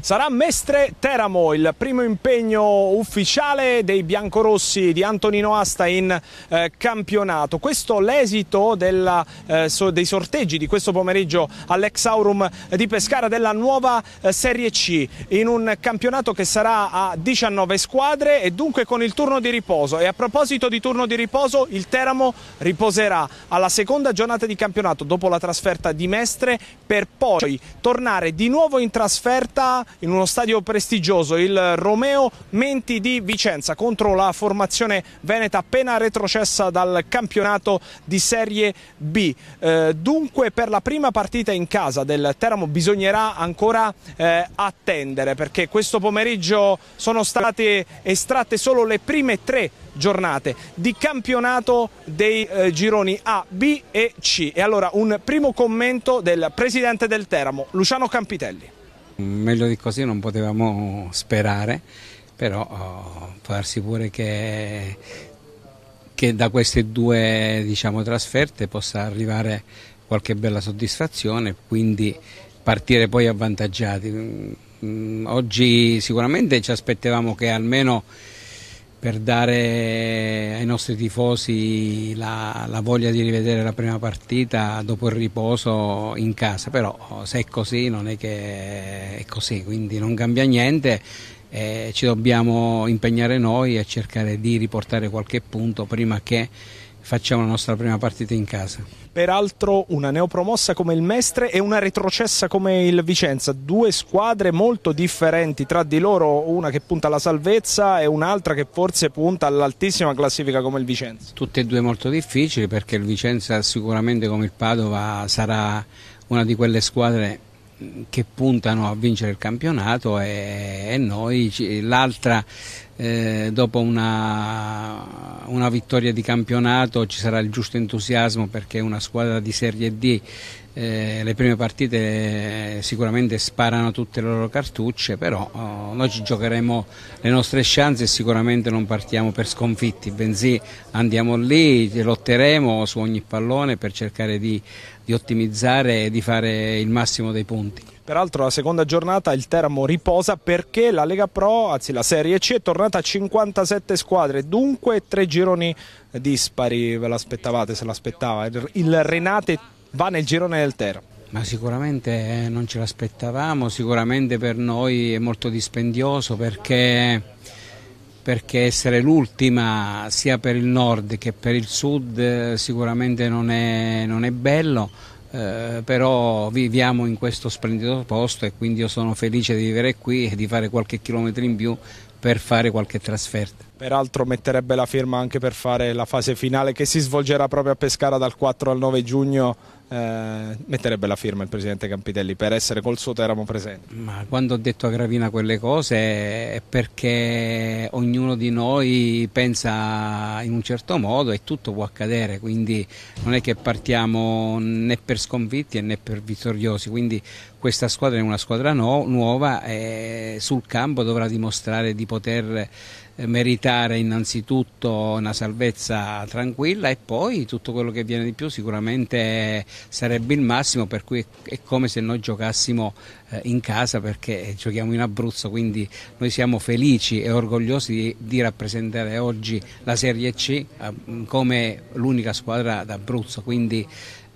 Sarà Mestre Teramo il primo impegno ufficiale dei biancorossi di Antonino Asta in eh, campionato. Questo l'esito eh, so, dei sorteggi di questo pomeriggio all'Ex Aurum di Pescara della nuova eh, Serie C in un campionato che sarà a 19 squadre e dunque con il turno di riposo. E a proposito di turno di riposo, il Teramo riposerà alla seconda giornata di campionato dopo la trasferta di Mestre per poi tornare di nuovo in trasferta in uno stadio prestigioso il Romeo Menti di Vicenza contro la formazione veneta appena retrocessa dal campionato di Serie B. Eh, dunque per la prima partita in casa del Teramo bisognerà ancora eh, attendere perché questo pomeriggio sono state estratte solo le prime tre giornate di campionato dei eh, gironi A, B e C. E allora un primo commento del presidente del Teramo, Luciano Campitelli. Meglio di così non potevamo sperare, però farsi oh, pure che, che da queste due diciamo, trasferte possa arrivare qualche bella soddisfazione, quindi partire poi avvantaggiati. Mm, mm, oggi sicuramente ci aspettavamo che almeno per dare ai nostri tifosi la, la, voglia di rivedere la prima partita dopo il riposo in casa, però se è così non è che è così, quindi non cambia niente, eh, ci dobbiamo impegnare noi a cercare di riportare qualche punto prima che facciamo la nostra prima partita in casa. Peraltro una neopromossa come il Mestre e una retrocessa come il Vicenza, due squadre molto differenti tra di loro, una che punta alla salvezza e un'altra che forse punta all'altissima classifica come il Vicenza. Tutte e due molto difficili perché il Vicenza sicuramente come il Padova sarà una di quelle squadre che puntano a vincere il campionato e, e noi l'altra eh, dopo una, una, vittoria di campionato ci sarà il giusto entusiasmo perché una squadra di Serie D eh, le prime partite eh, sicuramente sparano tutte le loro cartucce, però oh, noi ci giocheremo le nostre chance e sicuramente non partiamo per sconfitti, bensì andiamo lì, lotteremo su ogni pallone per cercare di, di ottimizzare e di fare il massimo dei punti. Peraltro la seconda giornata il Teramo riposa perché la Lega Pro, anzi la Serie C, è tornata a 57 squadre, dunque tre gironi dispari, ve l'aspettavate se l'aspettava. Il Renate va nel girone del Teramo. Ma sicuramente eh, non ce l'aspettavamo, sicuramente per noi è molto dispendioso perché, perché essere l'ultima sia per il nord che per il sud eh, sicuramente non è, non è bello eh, però viviamo in questo splendido posto e quindi io sono felice di vivere qui e di fare qualche chilometro in più per fare qualche trasferta. Peraltro metterebbe la firma anche per fare la fase finale che si svolgerà proprio a Pescara dal 4 al 9 giugno eh, metterebbe la firma il presidente Campitelli per essere col suo Teramo presente. Ma quando ho detto a Gravina quelle cose è perché ognuno di noi pensa in un certo modo e tutto può accadere, quindi non è che partiamo né per sconfitti né per vittoriosi, quindi questa squadra è una squadra no, nuova e sul campo dovrà dimostrare di poter eh, meritare innanzitutto una salvezza tranquilla e poi tutto quello che viene di più sicuramente sarebbe il massimo per cui è come se noi giocassimo eh, in casa perché giochiamo in Abruzzo quindi noi siamo felici e orgogliosi di, rappresentare oggi la Serie C eh, come l'unica squadra d'Abruzzo quindi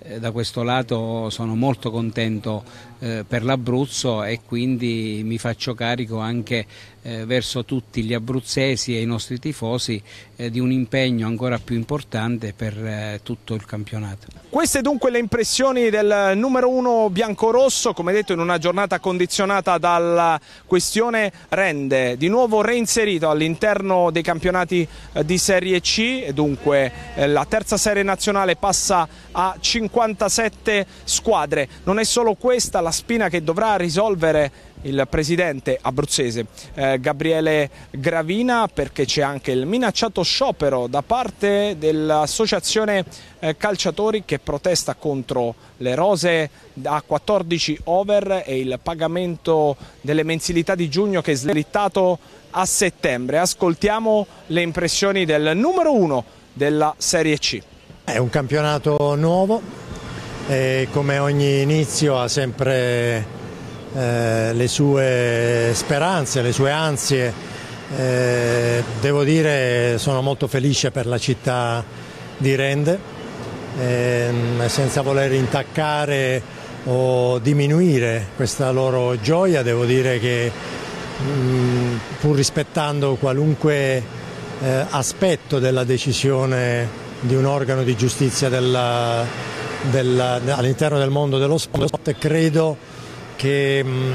eh, da questo lato sono molto contento eh, per l'Abruzzo e quindi mi faccio carico anche eh, verso tutti gli abruzzesi e i nostri tifosi di un impegno ancora più importante per tutto il campionato. Queste dunque le impressioni del numero uno biancorosso, come detto in una giornata condizionata dalla questione rende, di nuovo reinserito all'interno dei campionati di Serie C, dunque la terza serie nazionale passa a 50. 57 squadre. Non è solo questa la spina che dovrà risolvere il presidente abruzzese eh, Gabriele Gravina perché c'è anche il minacciato sciopero da parte dell'associazione eh, calciatori che protesta contro le rose a 14 over e il pagamento delle mensilità di giugno che è slittato a settembre. Ascoltiamo le impressioni del numero uno della Serie C. È un campionato nuovo, e come ogni inizio ha sempre eh, le sue speranze, le sue ansie. Eh, devo dire sono molto felice per la città di Rende, eh, senza voler intaccare o diminuire questa loro gioia, devo dire che mh, mm, pur rispettando qualunque eh, aspetto della decisione di un organo di giustizia della, del, all'interno del mondo dello sport, credo che mh, mm,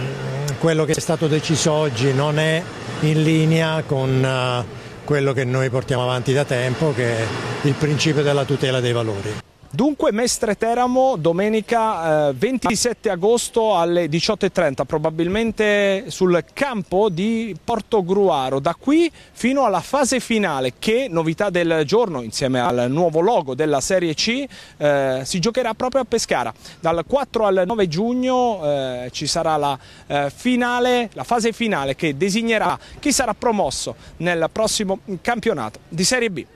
quello che è stato deciso oggi non è in linea con uh, quello che noi portiamo avanti da tempo, che è il principio della tutela dei valori. Dunque Mestre Teramo domenica eh, 27 agosto alle 18.30 probabilmente sul campo di Porto Gruaro da qui fino alla fase finale che novità del giorno insieme al nuovo logo della Serie C eh, si giocherà proprio a Pescara dal 4 al 9 giugno eh, ci sarà la, eh, finale, la fase finale che designerà chi sarà promosso nel prossimo campionato di Serie B.